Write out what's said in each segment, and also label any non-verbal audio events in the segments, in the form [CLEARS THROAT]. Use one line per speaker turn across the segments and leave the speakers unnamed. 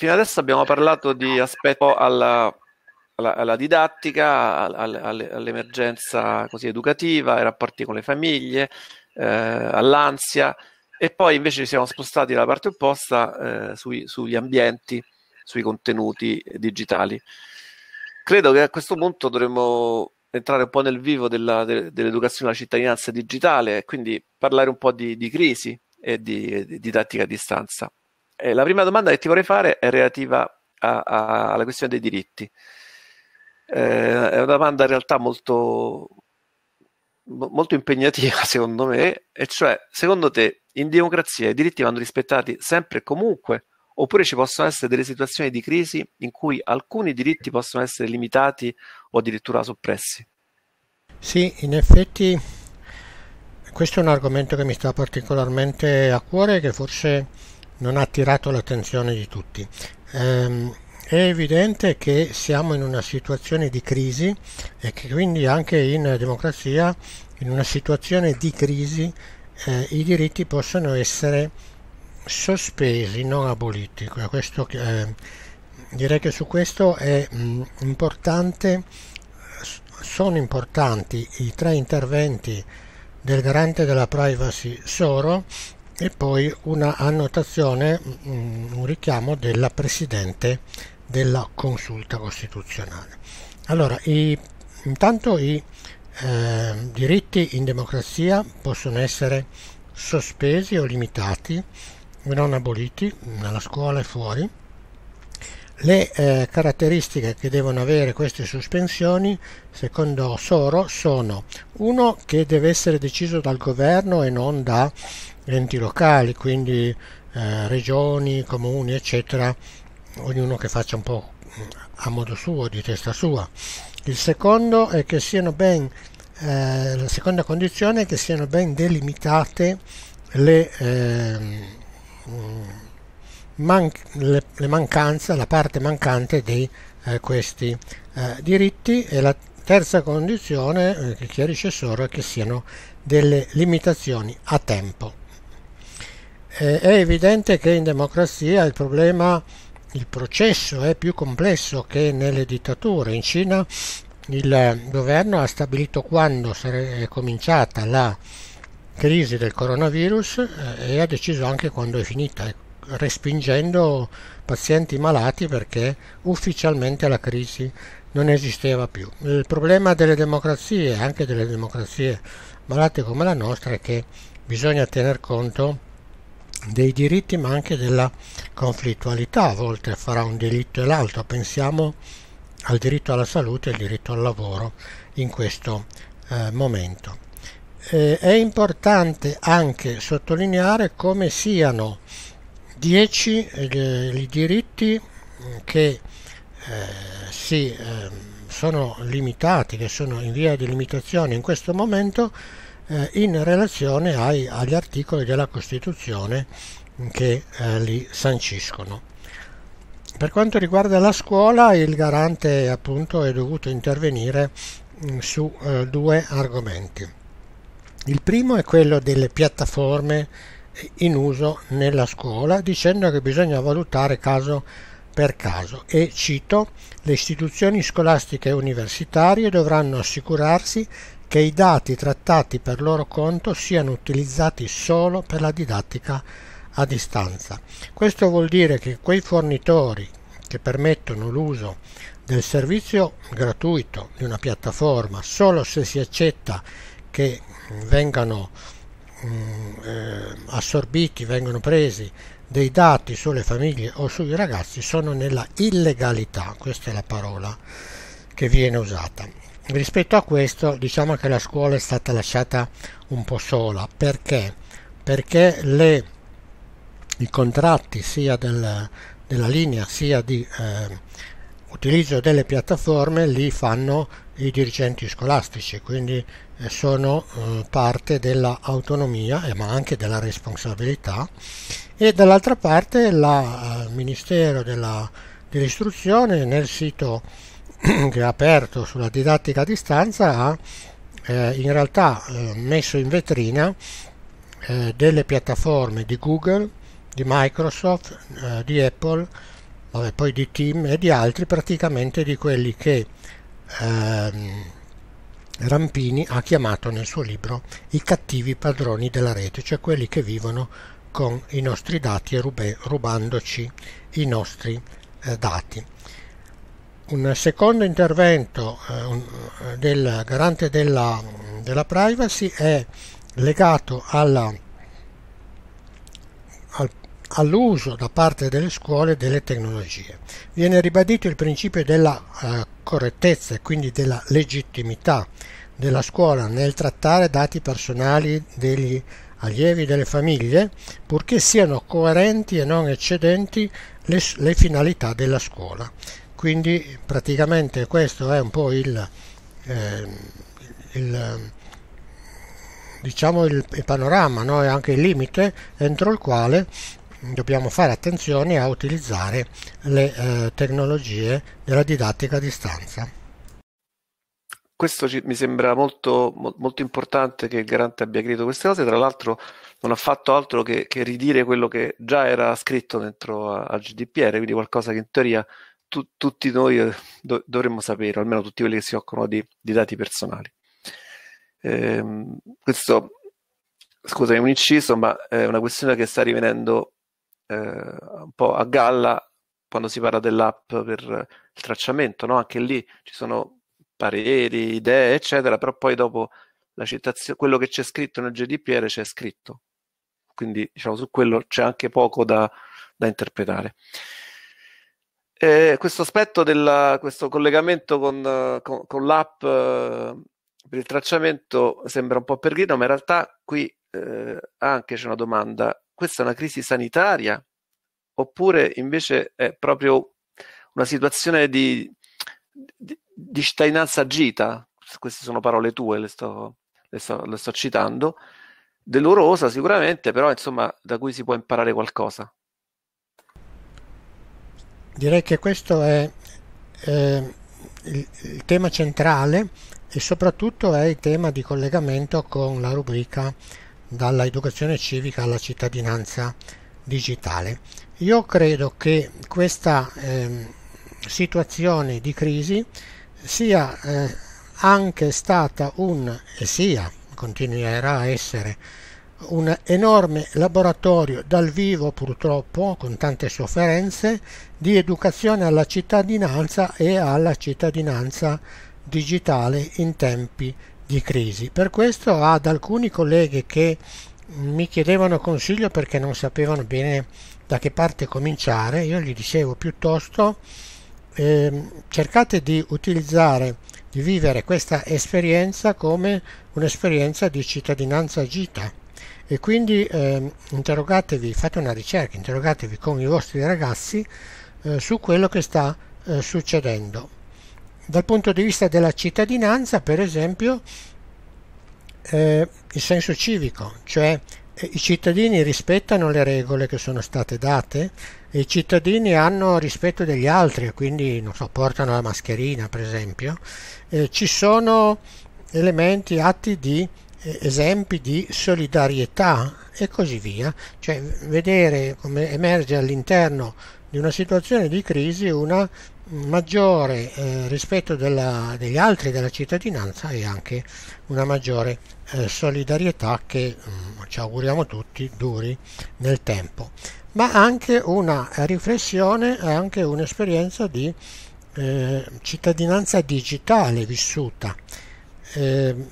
Fino adesso abbiamo parlato di aspetto alla, alla, alla didattica, all, all'emergenza così educativa, ai rapporti con le famiglie, eh, all'ansia e poi invece ci siamo spostati dalla parte opposta eh, sui, sugli ambienti, sui contenuti digitali. Credo che a questo punto dovremmo entrare un po' nel vivo della, de, dell'educazione alla cittadinanza digitale, quindi parlare un po' di, di crisi e di, di didattica a distanza. Eh, la prima domanda che ti vorrei fare è relativa a, a, alla questione dei diritti. Eh, è una domanda in realtà molto, molto impegnativa, [LAUGHS] secondo me, e cioè, secondo te, in democrazia i diritti vanno rispettati sempre e comunque? Oppure ci possono essere delle situazioni di crisi in cui alcuni diritti possono essere limitati o addirittura soppressi?
Sì, in effetti questo è un argomento che mi sta particolarmente a cuore che forse non ha attirato l'attenzione di tutti. Ehm, è evidente che siamo in una situazione di crisi e che quindi anche in democrazia, in una situazione di crisi, eh, i diritti possono essere sospesi, non aboliti. Questo, eh, direi che su questo è mh, mm, importante, sono importanti i tre interventi del garante della privacy Soro e poi una annotazione, mm, un richiamo della Presidente della Consulta Costituzionale. Allora, i, intanto i eh, diritti in democrazia possono essere sospesi o limitati, non aboliti, nella mm, scuola e fuori. Le eh, caratteristiche che devono avere queste sospensioni, secondo Soro, sono uno che deve essere deciso dal governo e non da enti locali, quindi eh, regioni, comuni, eccetera, ognuno che faccia un po' a modo suo, di testa sua. Il secondo è che siano ben, eh, la seconda condizione è che siano ben delimitate le, eh, man- le, le mancanze, la parte mancante di eh, questi eh, diritti e la terza condizione eh, che chiarisce solo è che siano delle limitazioni a tempo eh, è evidente che in democrazia il problema, il processo è più complesso che nelle dittature. In Cina il governo ha stabilito quando è cominciata la crisi del coronavirus eh, e ha deciso anche quando è finita, ecco, respingendo pazienti malati perché ufficialmente la crisi non esisteva più. Il problema delle democrazie, anche delle democrazie malate come la nostra, è che bisogna tener conto dei diritti ma anche della conflittualità, a volte fra un diritto e l'altro, pensiamo al diritto alla salute e al diritto al lavoro in questo eh, momento. Eh, è importante anche sottolineare come siano dieci eh, i diritti che eh, si, eh, sono limitati, che sono in via di limitazione in questo momento, eh, in relazione ai, agli articoli della Costituzione che eh, li sanciscono. Per quanto riguarda la scuola, il garante appunto è dovuto intervenire mh, mm, su eh, due argomenti. Il primo è quello delle piattaforme in uso nella scuola, dicendo che bisogna valutare caso per caso e cito le istituzioni scolastiche e universitarie dovranno assicurarsi che i dati trattati per loro conto siano utilizzati solo per la didattica a distanza. Questo vuol dire che quei fornitori che permettono l'uso del servizio gratuito di una piattaforma solo se si accetta che vengano mm, eh, assorbiti, vengono presi dei dati sulle famiglie o sui ragazzi sono nella illegalità, questa è la parola che viene usata rispetto a questo diciamo che la scuola è stata lasciata un po' sola perché perché le, i contratti sia del, della linea sia di eh, utilizzo delle piattaforme li fanno i dirigenti scolastici quindi eh, sono eh, parte dell'autonomia eh, ma anche della responsabilità e dall'altra parte il eh, Ministero della, dell'istruzione nel sito [CLEARS THROAT] che ha aperto sulla didattica a distanza ha eh, in realtà eh, messo in vetrina eh, delle piattaforme di Google, di Microsoft, eh, di Apple, vabbè, poi di Team e di altri, praticamente di quelli che ehm, Rampini ha chiamato nel suo libro i cattivi padroni della rete, cioè quelli che vivono con i nostri dati e rubandoci i nostri eh, dati un secondo intervento eh, del garante della, della privacy è legato alla, al, all'uso da parte delle scuole delle tecnologie. Viene ribadito il principio della eh, correttezza e quindi della legittimità della scuola nel trattare dati personali degli allievi delle famiglie, purché siano coerenti e non eccedenti le, le finalità della scuola quindi praticamente questo è un po' il, eh, il diciamo il, il panorama no? e anche il limite entro il quale dobbiamo fare attenzione a utilizzare le eh, tecnologie della didattica a distanza.
Questo ci, mi sembra molto, molto, importante che il garante abbia creato queste cose, tra l'altro non ha fatto altro che, che ridire quello che già era scritto dentro a, a GDPR, quindi qualcosa che in teoria tu, tutti noi eh, do, dovremmo sapere, almeno tutti quelli che si occupano di, di dati personali. Eh, questo, scusami, un inciso, ma è una questione che sta rivenendo eh, un po' a galla quando si parla dell'app per il tracciamento, no? anche lì ci sono pareri, idee, eccetera, però poi dopo la citazione, quello che c'è scritto nel GDPR c'è scritto, quindi diciamo, su quello c'è anche poco da, da interpretare. Eh, questo aspetto del questo collegamento con, con, con l'app eh, per il tracciamento sembra un po' perghino, ma in realtà qui eh, anche c'è una domanda. Questa è una crisi sanitaria oppure invece è proprio una situazione di, di, di cittadinanza agita? Queste sono parole tue, le sto, le sto, le sto citando. Dolorosa sicuramente, però insomma da cui si può imparare qualcosa
direi che questo è eh, il, il, tema centrale e soprattutto è il tema di collegamento con la rubrica dall'educazione civica alla cittadinanza digitale. Io credo che questa eh, situazione di crisi sia eh, anche stata un e sia continuerà a essere un enorme laboratorio dal vivo purtroppo, con tante sofferenze, di educazione alla cittadinanza e alla cittadinanza digitale in tempi di crisi. Per questo ad alcuni colleghi che mi chiedevano consiglio perché non sapevano bene da che parte cominciare, io gli dicevo piuttosto eh, cercate di utilizzare, di vivere questa esperienza come un'esperienza di cittadinanza gita e quindi eh, interrogatevi, fate una ricerca, interrogatevi con i vostri ragazzi eh, su quello che sta eh, succedendo. Dal punto di vista della cittadinanza, per esempio, eh, il senso civico, cioè eh, i cittadini rispettano le regole che sono state date e i cittadini hanno rispetto degli altri, quindi so, portano la mascherina per esempio, eh, ci sono elementi, atti di esempi di solidarietà e così via, cioè vedere come emerge all'interno di una situazione di crisi una maggiore eh, rispetto della, degli altri della cittadinanza e anche una maggiore eh, solidarietà che mh, mm, ci auguriamo tutti duri nel tempo, ma anche una riflessione e anche un'esperienza di eh, cittadinanza digitale vissuta. Ehm,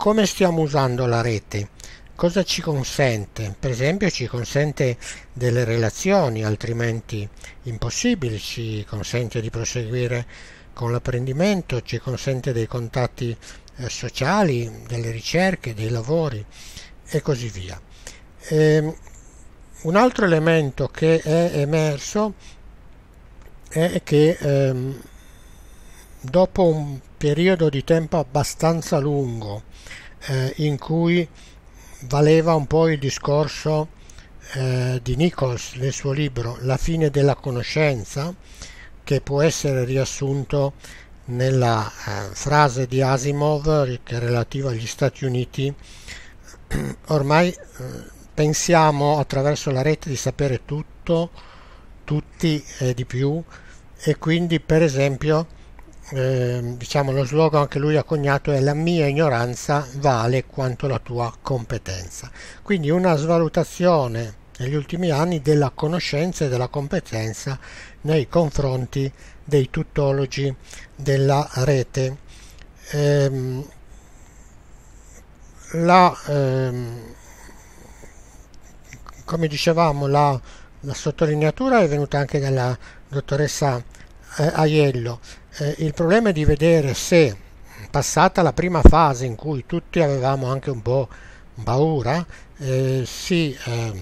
come stiamo usando la rete? Cosa ci consente? Per esempio ci consente delle relazioni, altrimenti impossibili, ci consente di proseguire con l'apprendimento, ci consente dei contatti eh, sociali, delle ricerche, dei lavori e così via. E, ehm, un altro elemento che è emerso è che ehm, dopo un periodo di tempo abbastanza lungo eh, in cui valeva un po' il discorso eh, di Nichols nel suo libro La fine della conoscenza, che può essere riassunto nella eh, frase di Asimov che è relativa agli Stati Uniti. [CLEARS THROAT] Ormai eh, pensiamo attraverso la rete di sapere tutto, tutti e di più, e quindi per esempio Ehm, diciamo lo slogan che lui ha coniato è la mia ignoranza vale quanto la tua competenza. Quindi una svalutazione negli ultimi anni della conoscenza e della competenza nei confronti dei tutologi della rete. Ehm, la, ehm, come dicevamo, la, la sottolineatura è venuta anche dalla dottoressa eh, Aiello. Eh, il problema è di vedere se, passata la prima fase in cui tutti avevamo anche un po' paura, eh, si eh,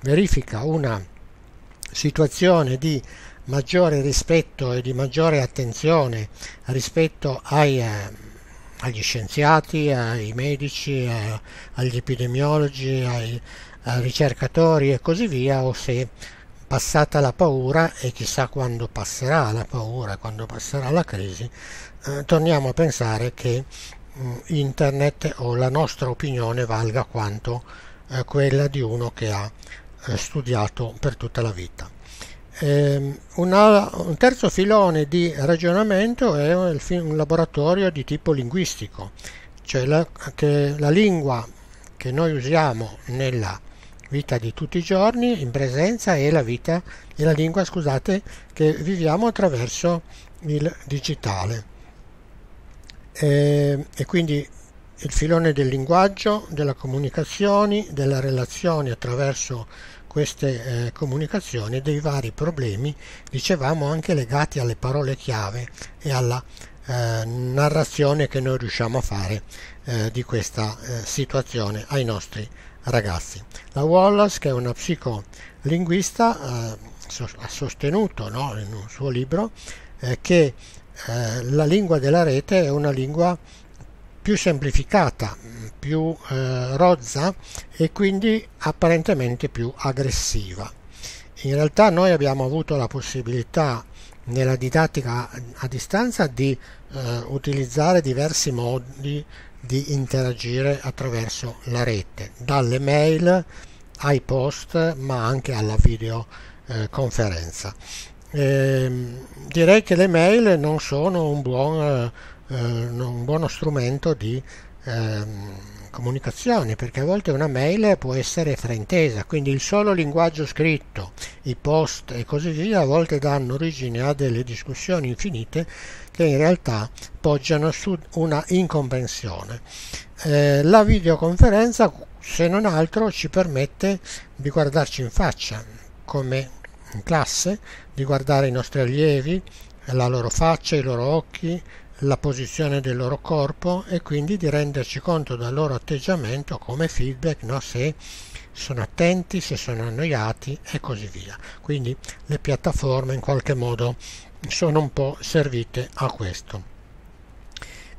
verifica una situazione di maggiore rispetto e di maggiore attenzione rispetto ai, ehm, agli scienziati, ai medici, agli epidemiologi, ai, ricercatori e così via o se passata la paura e chissà quando passerà la paura, quando passerà la crisi, eh, torniamo a pensare che eh, internet o la nostra opinione valga quanto eh, quella di uno che ha eh, studiato per tutta la vita. Ehm, Una, un terzo filone di ragionamento è un, un laboratorio di tipo linguistico, cioè la, che la lingua che noi usiamo nella vita di tutti i giorni in presenza e la vita e la lingua scusate che viviamo attraverso il digitale e, ehm, e quindi il filone del linguaggio della comunicazione della relazione attraverso queste eh, comunicazioni dei vari problemi dicevamo anche legati alle parole chiave e alla eh, narrazione che noi riusciamo a fare eh, di questa eh, situazione ai nostri ragazzi. La Wallace, che è una psicolinguista, eh, ha sostenuto no, in un suo libro eh, che eh, la lingua della rete è una lingua più semplificata, più eh, rozza e quindi apparentemente più aggressiva. In realtà noi abbiamo avuto la possibilità nella didattica a distanza di eh, utilizzare diversi modi di interagire attraverso la rete, dalle mail ai post ma anche alla videoconferenza. Eh, direi che le mail non sono un, buon, eh, eh un buono strumento di eh, comunicazione perché a volte una mail può essere fraintesa, quindi il solo linguaggio scritto, i post e così via a volte danno origine a delle discussioni infinite che in realtà poggiano su una incomprensione. Eh, la videoconferenza, se non altro, ci permette di guardarci in faccia come in classe, di guardare i nostri allievi, la loro faccia, i loro occhi, la posizione del loro corpo e quindi di renderci conto del loro atteggiamento come feedback no? se sono attenti, se sono annoiati e così via. Quindi le piattaforme in qualche modo sono un po' servite a questo.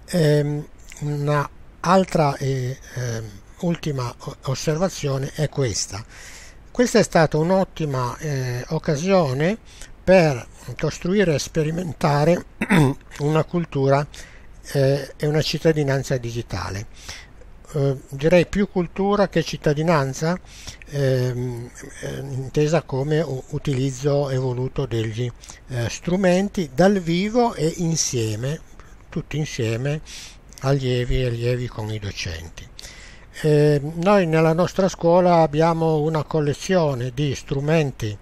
Ehm, una e eh, ehm, ultima osservazione è questa. Questa è stata un'ottima eh, occasione per costruire e sperimentare [CLEARS THROAT] una cultura eh, e una cittadinanza digitale. Eh, direi più cultura che cittadinanza, ehm, eh, intesa come utilizzo evoluto degli eh, strumenti dal vivo e insieme, tutti insieme, allievi e allievi con i docenti. Eh, noi nella nostra scuola abbiamo una collezione di strumenti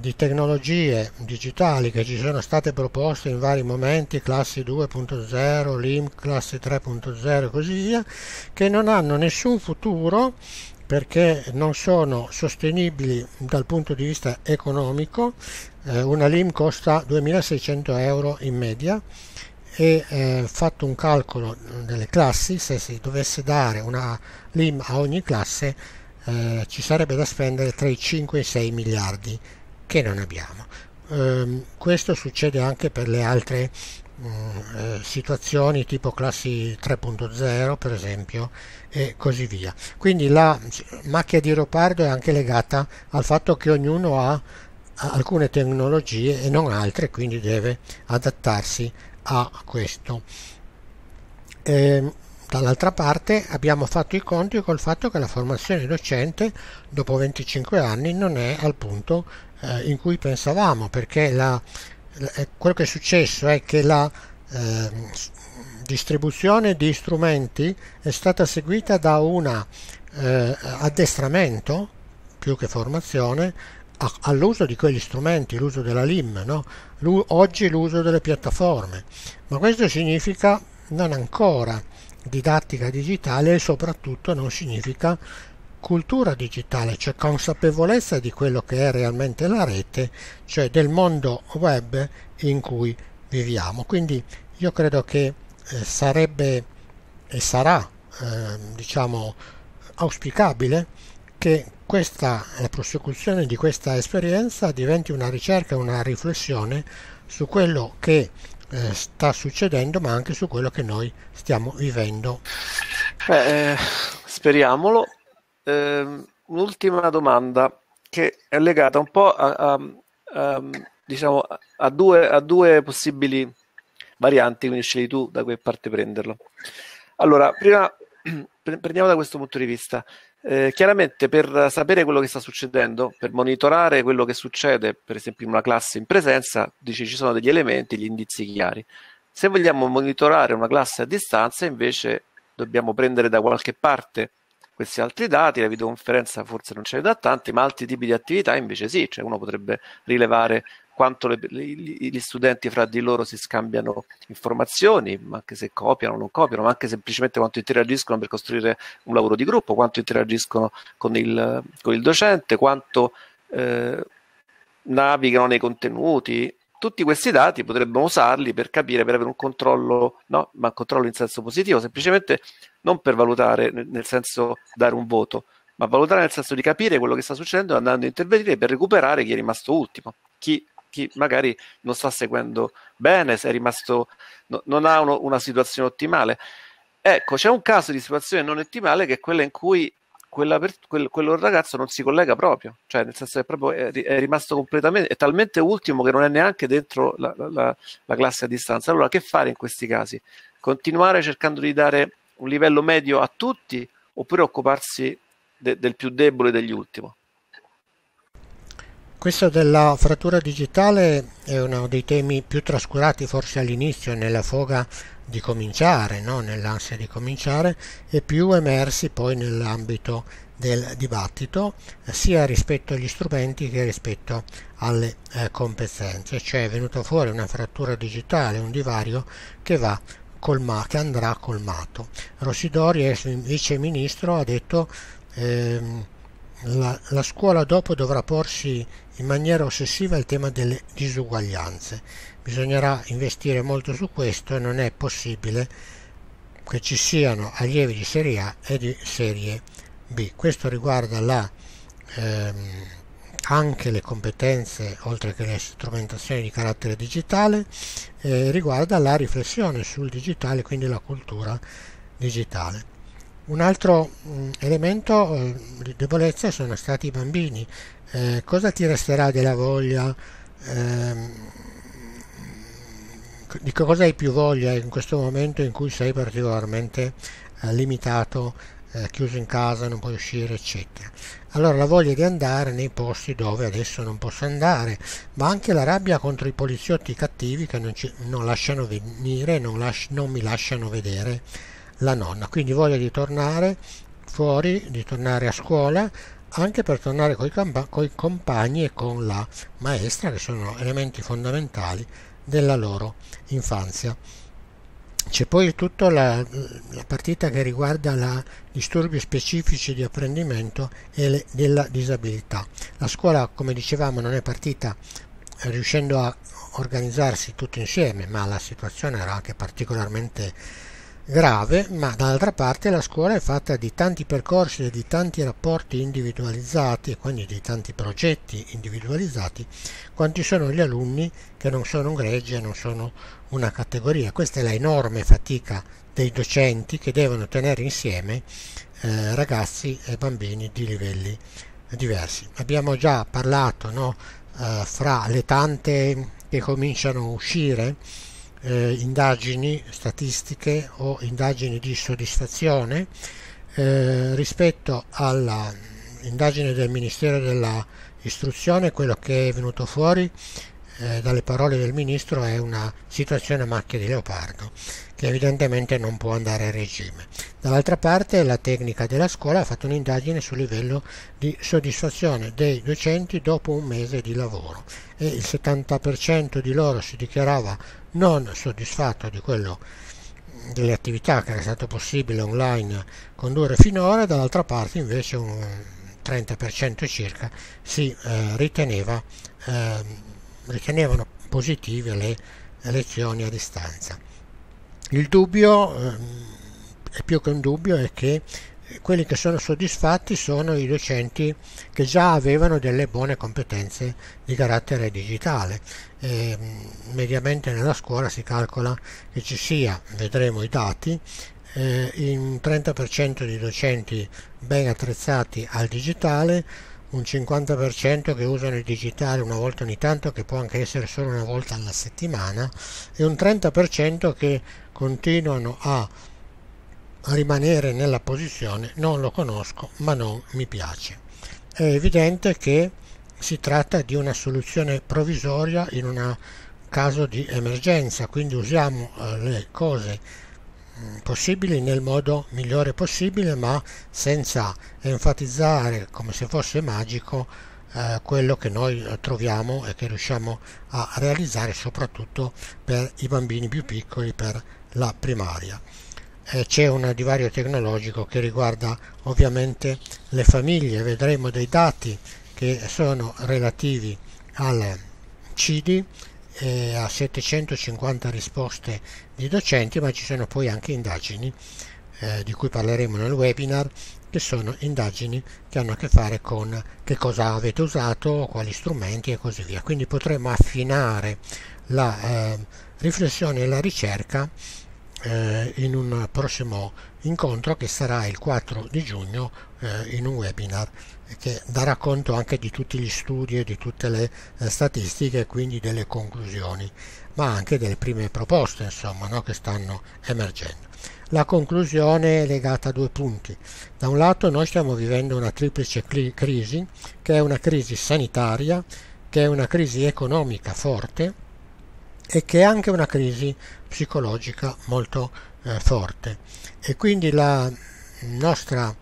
di tecnologie digitali che ci sono state proposte in vari momenti, classi 2.0, LIM, classi 3.0 e così via, che non hanno nessun futuro perché non sono sostenibili dal punto di vista economico. Eh, una LIM costa 2600 euro in media e eh, fatto un calcolo delle classi, se si dovesse dare una LIM a ogni classe eh, ci sarebbe da spendere tra i 5 e i 6 miliardi che non abbiamo. Eh, questo succede anche per le altre mm, eh, situazioni tipo classi 3.0 per esempio e così via. Quindi la macchia di leopardo è anche legata al fatto che ognuno ha alcune tecnologie e non altre, quindi deve adattarsi a questo. E, ehm, dall'altra parte abbiamo fatto i conti col fatto che la formazione docente dopo 25 anni non è al punto eh, in cui pensavamo, perché la, la, eh, quello che è successo è che la eh, distribuzione di strumenti è stata seguita da un eh, addestramento più che formazione a, all'uso di quegli strumenti, l'uso della LIM, no? L'u, oggi l'uso delle piattaforme, ma questo significa non ancora didattica digitale e soprattutto non significa cultura digitale, cioè consapevolezza di quello che è realmente la rete, cioè del mondo web in cui viviamo. Quindi io credo che eh, sarebbe e sarà, eh, diciamo, auspicabile che questa, la prosecuzione di questa esperienza diventi una ricerca, una riflessione su quello che eh, sta succedendo, ma anche su quello che noi stiamo vivendo.
Beh, eh, speriamolo eh, un'ultima domanda che è legata un po' a, a, a, diciamo, a due, due, possibili varianti, quindi scegli tu da che parte prenderlo. Allora, prima [CLEARS THROAT] prendiamo da questo punto di vista. Eh, chiaramente per sapere quello che sta succedendo, per monitorare quello che succede, per esempio in una classe in presenza, dice ci sono degli elementi, gli indizi chiari. Se vogliamo monitorare una classe a distanza, invece dobbiamo prendere da qualche parte questi altri dati, la videoconferenza forse non ce ne dà tanti, ma altri tipi di attività invece sì, cioè uno potrebbe rilevare quanto le, gli studenti fra di loro si scambiano informazioni, anche se copiano o non copiano, ma anche semplicemente quanto interagiscono per costruire un lavoro di gruppo, quanto interagiscono con il, con il docente, quanto eh, navigano nei contenuti, tutti questi dati potremmo usarli per capire, per avere un controllo, no, ma controllo in senso positivo, semplicemente non per valutare nel senso dare un voto, ma valutare nel senso di capire quello che sta succedendo e andando a intervenire per recuperare chi è rimasto ultimo, chi, chi magari non sta seguendo bene, se è rimasto, no, non ha uno, una situazione ottimale. Ecco, c'è un caso di situazione non ottimale che è quella in cui quella per, quel, quello ragazzo non si collega proprio, cioè nel senso che proprio è, è rimasto completamente, è talmente ultimo che non è neanche dentro la, la, la classe a distanza. Allora che fare in questi casi? Continuare cercando di dare un livello medio a tutti oppure occuparsi de, del più debole degli ultimi?
Questo della frattura digitale è uno dei temi più trascurati forse all'inizio, nella foga di cominciare, no? nell'ansia di cominciare, e più emersi poi nell'ambito del dibattito, eh, sia rispetto agli strumenti che rispetto alle eh, competenze. Cioè è venuta fuori una frattura digitale, un divario che va colmato, che andrà colmato. Rossidori, ex vice ministro, ha detto... Ehm, la, la scuola dopo dovrà porsi in maniera ossessiva il tema delle disuguaglianze. Bisognerà investire molto su questo e non è possibile che ci siano allievi di serie A e di serie B. Questo riguarda la, ehm, anche le competenze, oltre che le strumentazioni di carattere digitale, eh, riguarda la riflessione sul digitale, quindi la cultura digitale. Un altro mm, elemento di eh, debolezza sono stati i bambini. Eh, cosa ti resterà della voglia? Ehm, di cosa hai più voglia in questo momento in cui sei particolarmente eh, limitato, eh, chiuso in casa, non puoi uscire, eccetera? Allora la voglia di andare nei posti dove adesso non posso andare, ma anche la rabbia contro i poliziotti cattivi che non, ci, non lasciano venire, non, las- non mi lasciano vedere la nonna, quindi voglia di tornare fuori, di tornare a scuola, anche per tornare con i camp- compagni e con la maestra, che sono elementi fondamentali della loro infanzia. C'è poi tutta la, la partita che riguarda i disturbi specifici di apprendimento e le, della disabilità. La scuola, come dicevamo, non è partita riuscendo a organizzarsi tutti insieme, ma la situazione era anche particolarmente grave, ma dall'altra parte la scuola è fatta di tanti percorsi e di tanti rapporti individualizzati e quindi di tanti progetti individualizzati, quanti sono gli alunni che non sono un gregge, non sono una categoria. Questa è la enorme fatica dei docenti che devono tenere insieme eh, ragazzi e bambini di livelli diversi. Abbiamo già parlato no, eh, fra le tante che cominciano a uscire eh, indagini statistiche o indagini di soddisfazione eh, rispetto all'indagine del Ministero dell'Istruzione, quello che è venuto fuori eh, dalle parole del Ministro è una situazione a macchia di leopardo che evidentemente non può andare a regime. Dall'altra parte la tecnica della scuola ha fatto un'indagine sul livello di soddisfazione dei docenti dopo un mese di lavoro e il 70% di loro si dichiarava non soddisfatto di quello delle attività che era stato possibile online condurre finora, dall'altra parte invece un 30% circa si eh, riteneva, eh, ritenevano positive le lezioni a distanza. Il dubbio, ehm, è più che un dubbio, è che quelli che sono soddisfatti sono i docenti che già avevano delle buone competenze di carattere digitale. E, ehm, mediamente nella scuola si calcola che ci sia, vedremo i dati, un eh, 30% di docenti ben attrezzati al digitale, un 50% che usano il digitale una volta ogni tanto, che può anche essere solo una volta alla settimana, e un 30% che continuano a rimanere nella posizione non lo conosco ma non mi piace. È evidente che si tratta di una soluzione provvisoria in un caso di emergenza, quindi usiamo eh, le cose Mm, possibili nel modo migliore possibile ma senza enfatizzare come se fosse magico eh, quello che noi eh, troviamo e che riusciamo a realizzare soprattutto per i bambini più piccoli per la primaria eh, c'è un divario tecnologico che riguarda ovviamente le famiglie, vedremo dei dati che sono relativi al CD eh, a 750 risposte di docenti, ma ci sono poi anche indagini eh, di cui parleremo nel webinar, che sono indagini che hanno a che fare con che cosa avete usato, quali strumenti e così via. Quindi potremo affinare la eh, riflessione e la ricerca eh, in un prossimo incontro che sarà il 4 di giugno eh, in un webinar che darà conto anche di tutti gli studi e di tutte le eh, statistiche e quindi delle conclusioni, ma anche delle prime proposte insomma, no, che stanno emergendo. La conclusione è legata a due punti. Da un lato noi stiamo vivendo una triplice crisi, che è una crisi sanitaria, che è una crisi economica forte e che è anche una crisi psicologica molto eh, forte. E quindi la mm, nostra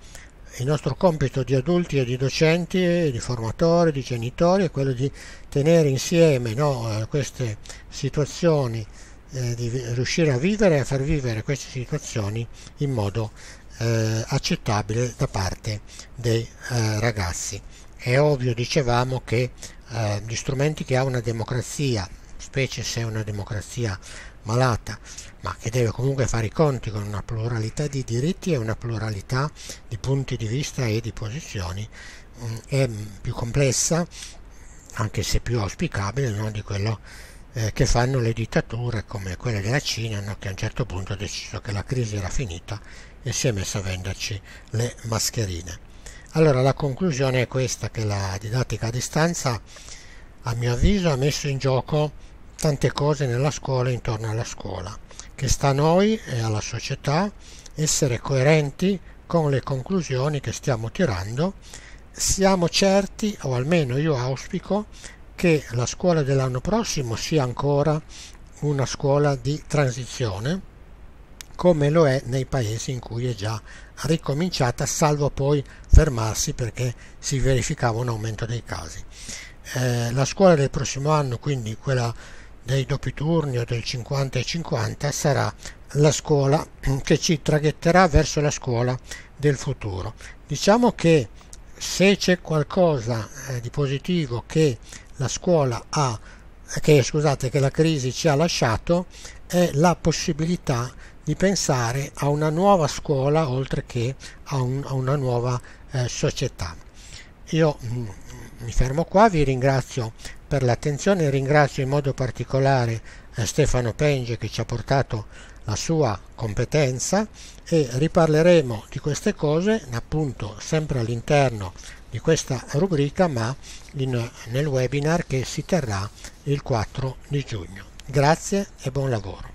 il nostro compito di adulti e di docenti, di formatori, di genitori è quello di tenere insieme no, eh, queste situazioni, eh, di riuscire a vivere e a far vivere queste situazioni in modo eh, accettabile da parte dei eh, ragazzi. È ovvio, dicevamo, che eh, gli strumenti che ha una democrazia, specie se è una democrazia malata, ma che deve comunque fare i conti con una pluralità di diritti e una pluralità di punti di vista e di posizioni, mm, è più complessa, anche se più auspicabile, no? di quello eh, che fanno le dittature come quelle della Cina, no? che a un certo punto ha deciso che la crisi era finita e si è messa a venderci le mascherine. Allora la conclusione è questa, che la didattica a distanza a mio avviso ha messo in gioco tante cose nella scuola e intorno alla scuola che sta a noi e alla società essere coerenti con le conclusioni che stiamo tirando. Siamo certi, o almeno io auspico, che la scuola dell'anno prossimo sia ancora una scuola di transizione come lo è nei paesi in cui è già ricominciata, salvo poi fermarsi perché si verificava un aumento dei casi. Eh, la scuola del prossimo anno, quindi quella dei doppi turni o del 50 e 50 sarà la scuola che ci traghetterà verso la scuola del futuro. Diciamo che se c'è qualcosa eh, di positivo che la scuola ha, che, scusate, che la crisi ci ha lasciato, è la possibilità di pensare a una nuova scuola oltre che a, un, a una nuova eh, società. Io mh, mm, mi fermo qua, vi ringrazio per l'attenzione, ringrazio in modo particolare eh, Stefano Penge che ci ha portato la sua competenza e riparleremo di queste cose appunto sempre all'interno di questa rubrica ma in, nel webinar che si terrà il 4 di giugno. Grazie e buon lavoro.